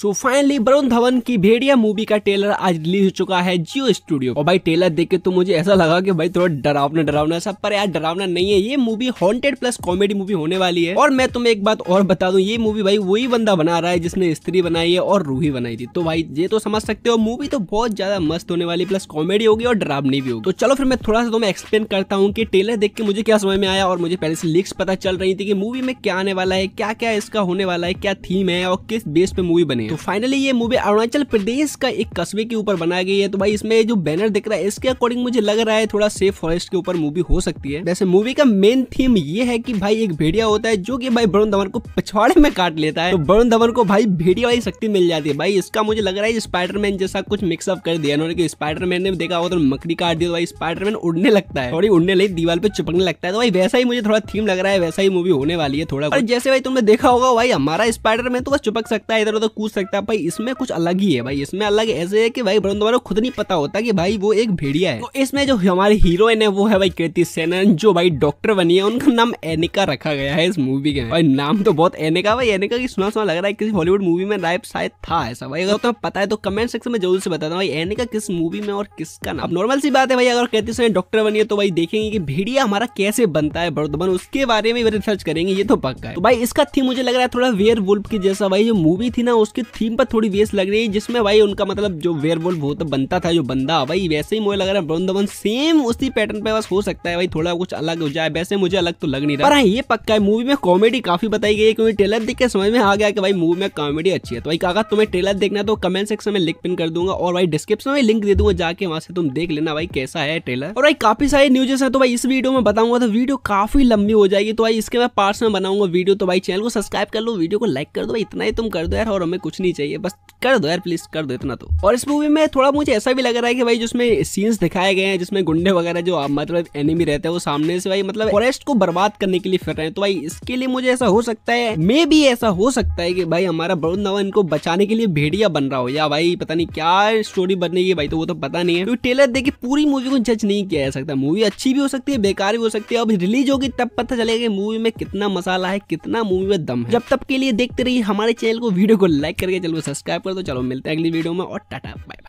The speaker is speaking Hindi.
सो फाइनली वरुण धवन की भेड़िया मूवी का ट्रेलर आज रिलीज हो चुका है जियो स्टूडियो और भाई ट्रेलर देख के तो मुझे ऐसा लगा कि भाई थोड़ा डरावना डरावना सब पर यार डरावना नहीं है ये movie haunted plus comedy movie होने वाली है और मैं तुम्हें एक बात और बता दू ये मूवी भाई वही बंदा बना रहा है जिसने स्त्री बनाई है और रूही बनाई थी तो भाई ये तो समझ सकते हो मूवी तो बहुत ज्यादा मस्त होने वाली प्लस कॉमेडी होगी और डरावनी भी होगी तो चलो फिर मैं थोड़ा सा तुम्हें एक्सप्लेन करता हूँ की ट्रेलर देख के मुझे क्या समझ में आया और मुझे पहले से लिक्स पता चल रही थी कि मूवी में क्या आने वाला है क्या क्या इसका होने वाला है क्या थीम है और किस बेस पे मूवी बनी तो फाइनली ये मूवी अरुणाचल प्रदेश का एक कस्बे के ऊपर बनाई गई है तो भाई इसमें जो बैनर दिख रहा है इसके अकॉर्डिंग मुझे लग रहा है थोड़ा सेफ फॉरेस्ट के ऊपर मूवी हो सकती है वैसे मूवी का मेन थीम ये है की भाई एक भेड़िया होता है जो की भाई वरुण धवन को पिछवाड़े में काट लेता है तो वरुण धवन को भाई भेड़िया वाली शक्ति मिल जाती है भाई इसका मुझे लग रहा है स्पाइडरमैन जैसा कुछ मिक्सअप कर दिया की स्पाइडरमैन ने देखा हो तो मकड़ी काट दिया तो भाई स्पाइडरमैन उड़ने लगता है थोड़ी उड़ने लगी दीवार पे चिपकने लगता है तो भाई वैसा ही मुझे थोड़ा थीम लग रहा है वैसा ही मूवी होने वाली है थोड़ा और जैसे भाई तुमने देखा होगा भाई हमारा स्पाइडरमैन तो बस चिपक सकता है इधर उधर कूद सकता है भाई इसमें कुछ अलग ही है भाई इसमें अलग ऐसे है कि भाई वरुण धवन खुद नहीं पता होता कि भाई वो एक भेड़िया है तो इसमें जो हमारे हीरोइन है वो है भाई कृति सेनन जो भाई डॉक्टर बनी है उनका नाम एनिका रखा गया है इस मूवी के भाई नाम तो बहुत एनिका भाई एनिका की सुना सुना लग रहा है किसी हॉलीवुड मूवी में लाइफ शायद था ऐसा भाई अगर तुम्हें पता है तो कमेंट सेक्शन में जरूर से बताना भाई एनिका किस मूवी में और किसका नाम नॉर्मल सी बात है भाई अगर कृति सेनन डॉक्टर बनी है तो भाई देखेंगे की भेड़िया हमारा कैसे बनता है वरुण धवन उसके बारे में रिसर्च करेंगे ये तो पक्का है तो भाई इसका थीम मुझे लग रहा है थोड़ा वेयर वुल्फ की जैसा भाई जो मूवी थी ना उसकी थीम पर थोड़ी वेस्ट लग रही है जिसमें भाई उनका मतलब जो वेयर तो बनता था जो बंदा भाई वैसे ही मुझे लग रहा है वृंदावन सेम उसी पैटर्न पे बस हो सकता है भाई थोड़ा कुछ अलग हो जाए वैसे मुझे अलग तो लग नहीं रहा पर हाँ, ये पक्का है मूवी में कॉमेडी काफी बताई गई है क्योंकि ट्रेलर देख के समझ में आ गया कि भाई मूवी में कॉमेडी अच्छी है तो भाई काका तुम्हें ट्रेलर देखना तो कमेंट सेक्शन में लिंक पिन कर दूंगा और भाई डिस्क्रिप्शन में लिंक दे दूंगा जाके वहां से तुम देख लेना भाई कैसा है ट्रेलर और भाई काफी सारे न्यूजेस है तो भाई इस वीडियो में बताऊंगा तो वीडियो काफी लंबी हो जाएगी तो भाई इसके मैं पार्ट्स में बनाऊंगा वीडियो तो भाई चैनल को सब्सक्राइब कर लो वीडियो को लाइक कर दो इतना ही तुम कर दो यार और हमें कुछ कुछ नहीं चाहिए बस कर दो यार प्लीज कर दो इतना तो और इस मूवी में थोड़ा मुझे ऐसा भी लग रहा है कि भाई जिसमें सीन्स दिखाए गए हैं जिसमें गुंडे वगैरह जो मतलब एनिमी रहते हैं वो सामने से भाई मतलब फॉरेस्ट को बर्बाद करने के लिए फिर रहे हैं तो भाई इसके लिए मुझे ऐसा हो सकता है मे भी ऐसा हो सकता है कि भाई हमारा वरुण धवन इनको बचाने के लिए भेड़िया बन रहा हो या भाई पता नहीं क्या स्टोरी बनेगी भाई तो वो तो पता नहीं है क्योंकि टेलर देखिए पूरी मूवी को जज नहीं किया जा सकता मूवी अच्छी भी हो सकती है बेकार भी हो सकती है अब रिलीज होगी तब पता चलेगा मूवी में कितना मसाला है कितना मूवी में दम है जब तक के लिए देखते रहिए हमारे चैनल को वीडियो को लाइक करके चलो सब्सक्राइब कर दो चलो मिलते हैं अगली वीडियो में और टाटा बाय